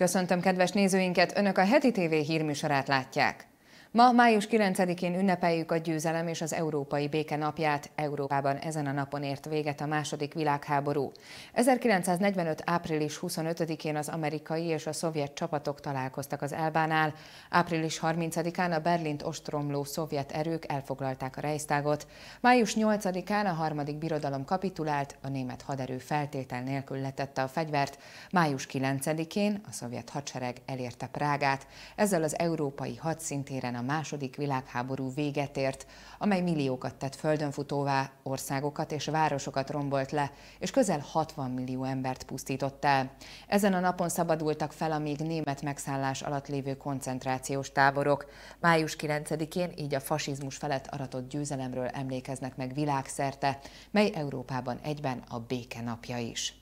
Köszöntöm kedves nézőinket, Önök a heti TV hírműsorát látják. Ma május 9-én ünnepeljük a győzelem és az Európai Béke napját. Európában ezen a napon ért véget a második világháború. 1945. április 25-én az amerikai és a szovjet csapatok találkoztak az Elbánál. Április 30-án a Berlint ostromló szovjet erők elfoglalták a Reichstagot. Május 8-án a harmadik birodalom kapitulált, a német haderő feltétel nélkül letette a fegyvert. Május 9-én a szovjet hadsereg elérte Prágát. Ezzel az európai hadszintéren a második világháború véget ért, amely milliókat tett földönfutóvá, országokat és városokat rombolt le, és közel 60 millió embert pusztított el. Ezen a napon szabadultak fel a még német megszállás alatt lévő koncentrációs táborok. Május 9-én így a fasizmus felett aratott győzelemről emlékeznek meg világszerte, mely Európában egyben a béke napja is.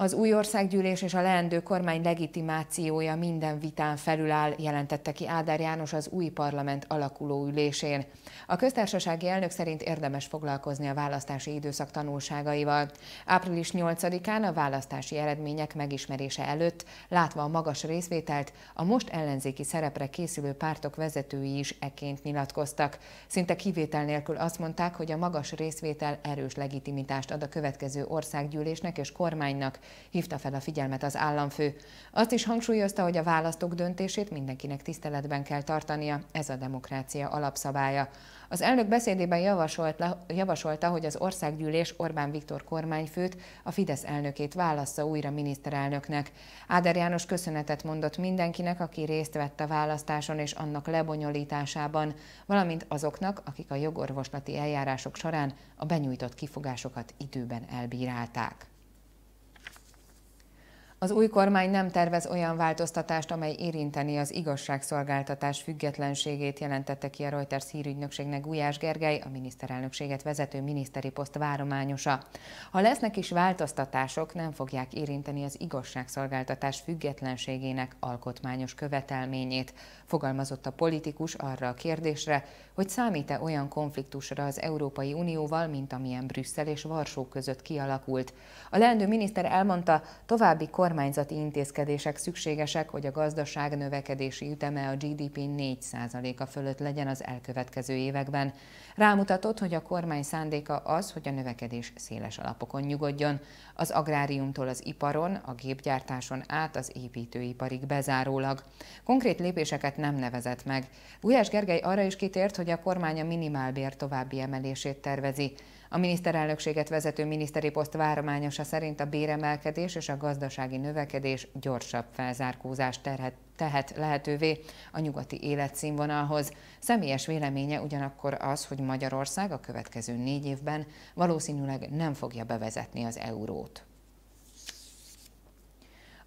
Az új országgyűlés és a leendő kormány legitimációja minden vitán felül áll jelentette ki Ádár János az új parlament alakuló ülésén. A köztársasági elnök szerint érdemes foglalkozni a választási időszak tanulságaival. Április 8-án a választási eredmények megismerése előtt, látva a magas részvételt, a most ellenzéki szerepre készülő pártok vezetői is ekként nyilatkoztak. Szinte kivétel nélkül azt mondták, hogy a magas részvétel erős legitimitást ad a következő országgyűlésnek és kormánynak, hívta fel a figyelmet az államfő. Azt is hangsúlyozta, hogy a választók döntését mindenkinek tiszteletben kell tartania, ez a demokrácia alapszabálya. Az elnök beszédében javasolta, javasolta, hogy az országgyűlés Orbán Viktor kormányfőt, a Fidesz elnökét válassza újra miniszterelnöknek. Áder János köszönetet mondott mindenkinek, aki részt vett a választáson és annak lebonyolításában, valamint azoknak, akik a jogorvoslati eljárások során a benyújtott kifogásokat időben elbírálták. Az új kormány nem tervez olyan változtatást, amely érinteni az igazságszolgáltatás függetlenségét, jelentette ki a Reuters hírügynökségnek Gulyás Gergely, a miniszterelnökséget vezető miniszteri poszt várományosa. Ha lesznek is változtatások, nem fogják érinteni az igazságszolgáltatás függetlenségének alkotmányos követelményét, fogalmazott a politikus arra a kérdésre, hogy számít-e olyan konfliktusra az Európai Unióval, mint amilyen Brüsszel és Varsó között kialakult. A leendő miniszter elmondta, további kor kormányzati intézkedések szükségesek, hogy a gazdaság növekedési üteme a GDP 4%-a fölött legyen az elkövetkező években. Rámutatott, hogy a kormány szándéka az, hogy a növekedés széles alapokon nyugodjon. Az agráriumtól az iparon, a gépgyártáson át az építőiparig bezárólag. Konkrét lépéseket nem nevezett meg. Gulyás Gergely arra is kitért, hogy a kormány a minimálbér további emelését tervezi. A miniszterelnökséget vezető miniszteri poszt várományosa szerint a béremelkedés és a gazdasági növekedés gyorsabb felzárkózást terhet tehet lehetővé a nyugati életszínvonalhoz. Személyes véleménye ugyanakkor az, hogy Magyarország a következő négy évben valószínűleg nem fogja bevezetni az eurót.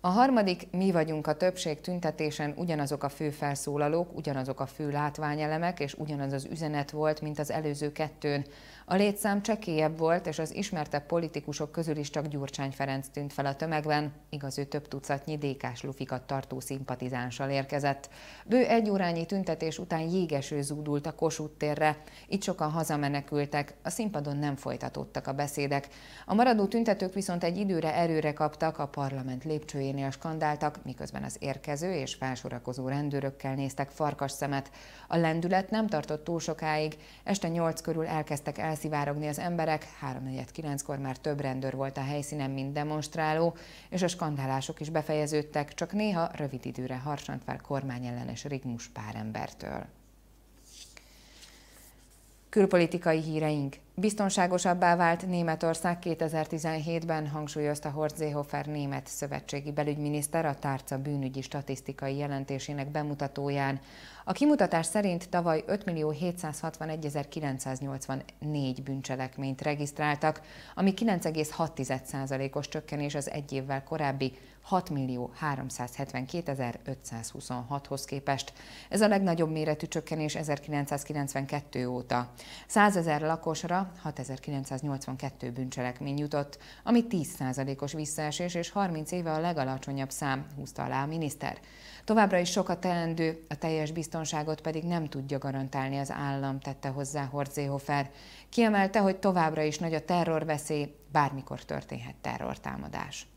A harmadik, mi vagyunk a többség tüntetésen ugyanazok a fő felszólalók, ugyanazok a fő látványelemek és ugyanaz az üzenet volt, mint az előző kettőn. A létszám csekélyebb volt, és az ismertebb politikusok közül is csak Gyurcsány Ferenc tűnt fel a tömegben, igaz ő több tucatnyi dékás lufikat tartó szimpatizánssal érkezett. Bő egy órányi tüntetés után jégeső zúdult a Kossuth térre, itt sokan hazamenekültek, a színpadon nem folytatódtak a beszédek. A maradó tüntetők viszont egy időre erőre kaptak a parlament lépcsőjén a skandáltak, miközben az érkező és felsorakozó rendőrökkel néztek farkas szemet. A lendület nem tartott túl sokáig, este 8 körül elkezdtek elszivárogni az emberek, 3-4-9-kor már több rendőr volt a helyszínen, mint demonstráló, és a skandálások is befejeződtek, csak néha rövid időre harsant fel kormányellenes rigmus pár embertől. Külpolitikai híreink Biztonságosabbá vált Németország 2017-ben, hangsúlyozta Horst Seehofer német szövetségi belügyminiszter a tárca bűnügyi statisztikai jelentésének bemutatóján. A kimutatás szerint tavaly 5.761.984 bűncselekményt regisztráltak, ami 9,6%-os csökkenés az egy évvel korábbi 6.372.526-hoz képest. Ez a legnagyobb méretű csökkenés 1992 óta. 100 ezer lakosra 6982 bűncselekmény jutott, ami 10%-os visszaesés és 30 éve a legalacsonyabb szám, húzta alá a miniszter. Továbbra is sokat teendő, a teljes biztonságot pedig nem tudja garantálni az állam, tette hozzá Horzéhofer. Kiemelte, hogy továbbra is nagy a terrorveszély, bármikor történhet terrortámadás.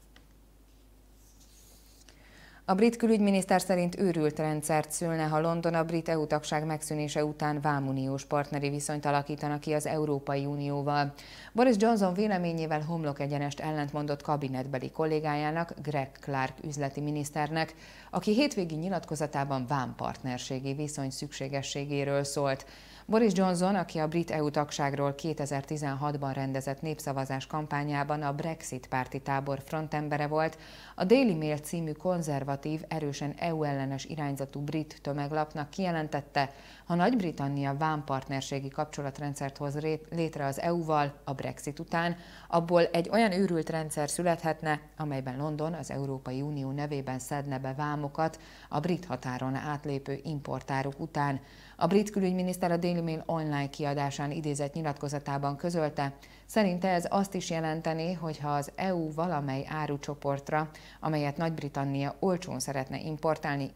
A brit külügyminiszter szerint őrült rendszert szülne, ha London a brit EU tagság megszűnése után vámuniós partneri viszonyt alakítana ki az Európai Unióval. Boris Johnson véleményével homlok egyenest ellentmondott kabinetbeli kollégájának, Greg Clark üzleti miniszternek, aki hétvégi nyilatkozatában vámpartnerségi viszony szükségességéről szólt. Boris Johnson, aki a brit EU tagságról 2016-ban rendezett népszavazás kampányában a Brexit párti tábor frontembere volt, a Daily Mail című konzervatív konzervatív, erősen EU-ellenes irányzatú brit tömeglapnak kijelentette, ha Nagy-Britannia vámpartnerségi kapcsolatrendszert hoz létre az EU-val a Brexit után, abból egy olyan őrült rendszer születhetne, amelyben London az Európai Unió nevében szedne be vámokat a brit határon átlépő importárok után. A brit külügyminiszter a Daily Mail online kiadásán idézett nyilatkozatában közölte, szerinte ez azt is jelenteni, hogy ha az EU valamely árucsoportra, amelyet Nagy-Britannia olcsón szeretne importálni,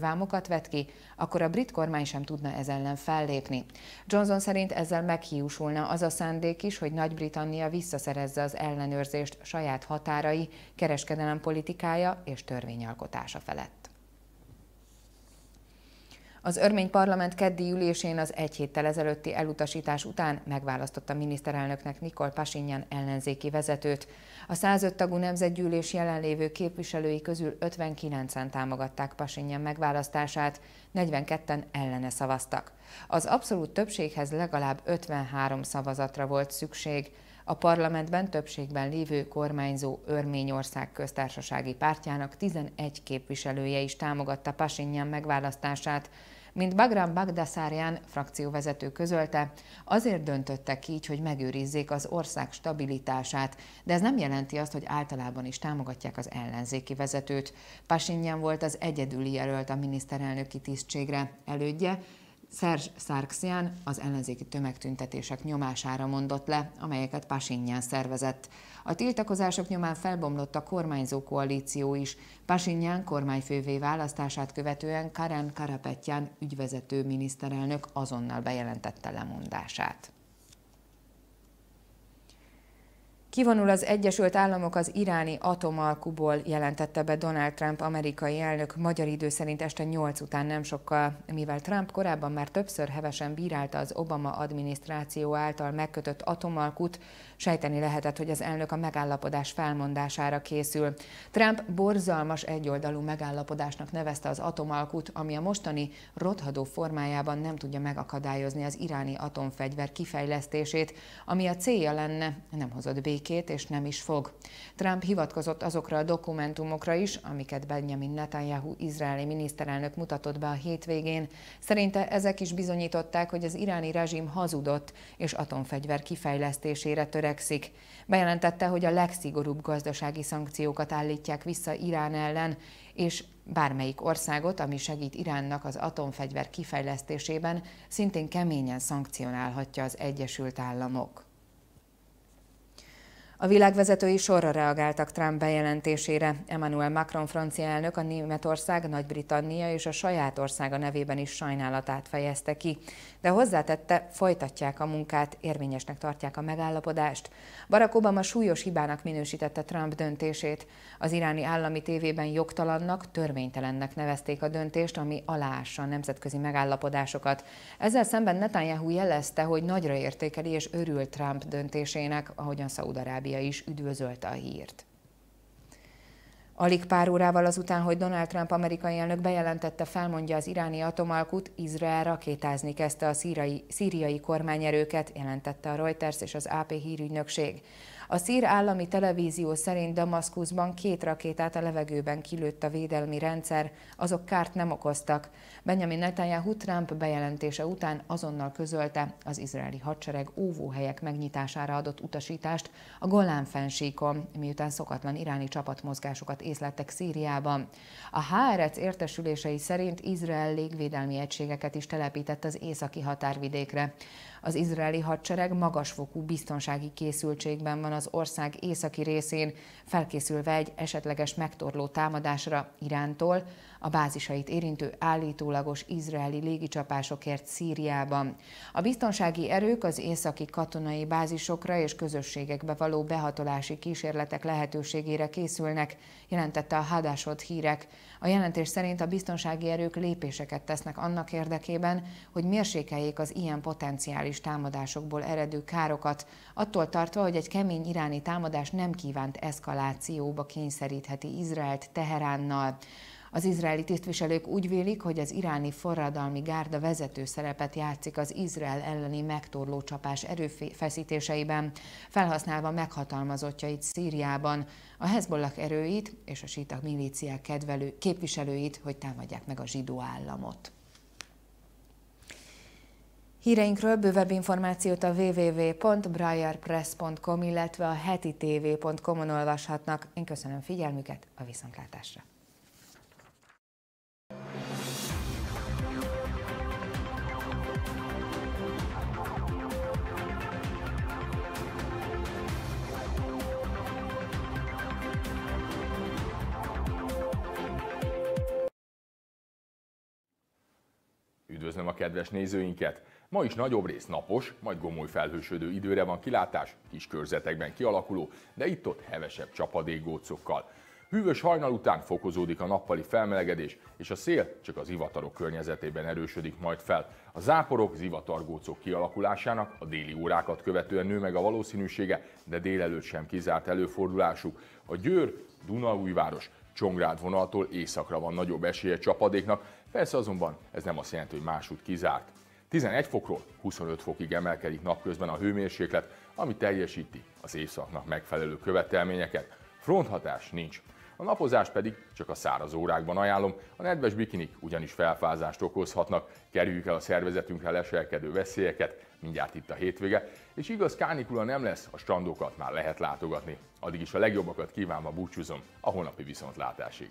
vámokat vet ki, akkor a brit kormány sem tudna ez ellen fellépni. Johnson szerint ezzel meghiúsulna az a szándék is, hogy Nagy-Britannia visszaszerezze az ellenőrzést saját határai, kereskedelem politikája és törvényalkotása felett. Az örmény parlament keddi ülésén az egy héttel ezelőtti elutasítás után megválasztotta miniszterelnöknek Nikol Pasinyan ellenzéki vezetőt. A 105 tagú nemzetgyűlés jelenlévő képviselői közül 59-en támogatták Pasinyan megválasztását, 42-en ellene szavaztak. Az abszolút többséghez legalább 53 szavazatra volt szükség. A parlamentben többségben lévő kormányzó Örményország köztársasági pártjának 11 képviselője is támogatta Pasinyan megválasztását, mint Bagram Bagdasarian frakcióvezető közölte, azért döntöttek így, hogy megőrizzék az ország stabilitását, de ez nem jelenti azt, hogy általában is támogatják az ellenzéki vezetőt. Pasinyan volt az egyedüli jelölt a miniszterelnöki tisztségre. Elődje Szerzs Szárkszián az ellenzéki tömegtüntetések nyomására mondott le, amelyeket Pasinyán szervezett. A tiltakozások nyomán felbomlott a kormányzó koalíció is. Pasinyán kormányfővé választását követően Karen Karapetyán ügyvezető miniszterelnök azonnal bejelentette lemondását. Kivonul az Egyesült Államok az iráni atomalkuból, jelentette be Donald Trump amerikai elnök magyar idő szerint este 8 után nem sokkal, mivel Trump korábban már többször hevesen bírálta az Obama adminisztráció által megkötött atomalkut, sejteni lehetett, hogy az elnök a megállapodás felmondására készül. Trump borzalmas egyoldalú megállapodásnak nevezte az atomalkut, ami a mostani rothadó formájában nem tudja megakadályozni az iráni atomfegyver kifejlesztését, ami a célja lenne, nem hozott békét békét, és nem is fog. Trump hivatkozott azokra a dokumentumokra is, amiket Benjamin Netanyahu izraeli miniszterelnök mutatott be a hétvégén. Szerinte ezek is bizonyították, hogy az iráni rezsim hazudott, és atomfegyver kifejlesztésére törekszik. Bejelentette, hogy a legszigorúbb gazdasági szankciókat állítják vissza Irán ellen, és bármelyik országot, ami segít Iránnak az atomfegyver kifejlesztésében, szintén keményen szankcionálhatja az Egyesült Államok. A világvezetői sorra reagáltak Trump bejelentésére. Emmanuel Macron francia elnök a Németország, Nagy-Britannia és a saját országa nevében is sajnálatát fejezte ki. De hozzátette, folytatják a munkát, érvényesnek tartják a megállapodást. Barack Obama súlyos hibának minősítette Trump döntését. Az iráni állami tévében jogtalannak, törvénytelennek nevezték a döntést, ami aláássa a nemzetközi megállapodásokat. Ezzel szemben Netanyahu jelezte, hogy nagyra értékeli és örül Trump döntésének, ahogyan Szaúd-Arábia Mária is üdvözölte a hírt. Alig pár órával azután, hogy Donald Trump amerikai elnök bejelentette, felmondja az iráni atomalkut, Izrael rakétázni kezdte a szíriai, szíriai kormányerőket, jelentette a Reuters és az AP hírügynökség. A szír állami televízió szerint Damaszkuszban két rakétát a levegőben kilőtt a védelmi rendszer, azok kárt nem okoztak. Benjamin Netanyahu Trump bejelentése után azonnal közölte az izraeli hadsereg óvóhelyek megnyitására adott utasítást a Golán fensíkon, miután szokatlan iráni csapatmozgásokat észlettek Szíriában. A HRC értesülései szerint Izrael légvédelmi egységeket is telepített az északi határvidékre. Az izraeli hadsereg magasfokú biztonsági készültségben van az ország északi részén, felkészülve egy esetleges megtorló támadásra Irántól, a bázisait érintő állítólagos izraeli légicsapásokért Szíriában. A biztonsági erők az északi katonai bázisokra és közösségekbe való behatolási kísérletek lehetőségére készülnek, jelentette a Hadásod hírek. A jelentés szerint a biztonsági erők lépéseket tesznek annak érdekében, hogy mérsékeljék az ilyen potenciális támadásokból eredő károkat, attól tartva, hogy egy kemény iráni támadás nem kívánt eszkalációba kényszerítheti Izraelt Teheránnal. Az izraeli tisztviselők úgy vélik, hogy az iráni forradalmi gárda vezető szerepet játszik az Izrael elleni megtorló csapás erőfeszítéseiben, felhasználva meghatalmazottjait Szíriában, a Hezbollah erőit és a síta milíciák kedvelő képviselőit, hogy támadják meg a zsidó államot. Híreinkről bővebb információt a www.briarpress.com, illetve a tvcom on olvashatnak. Én köszönöm figyelmüket, a viszontlátásra! Üdvözlöm a kedves nézőinket! Ma is nagyobb rész napos, majd gomoly felhősödő időre van kilátás, kis körzetekben kialakuló, de itt-ott hevesebb csapadékgócokkal. Hűvös hajnal után fokozódik a nappali felmelegedés, és a szél csak az ivatarok környezetében erősödik majd fel. A záporok, zivatargócok kialakulásának a déli órákat követően nő meg a valószínűsége, de délelőtt sem kizárt előfordulásuk. A Győr, Dunaújváros, Csongrád vonaltól északra van nagyobb esélye csapadéknak, Persze azonban ez nem azt jelenti, hogy másút kizárt. 11 fokról 25 fokig emelkedik napközben a hőmérséklet, ami teljesíti az éjszaknak megfelelő követelményeket. Fronthatás nincs. A napozást pedig csak a száraz órákban ajánlom, a nedves bikinik ugyanis felfázást okozhatnak, kerüljük el a szervezetünkre leselkedő veszélyeket, mindjárt itt a hétvége, és igaz kánikula nem lesz, a strandokat már lehet látogatni. Addig is a legjobbakat kívánva búcsúzom, a holnapi viszontlátásig.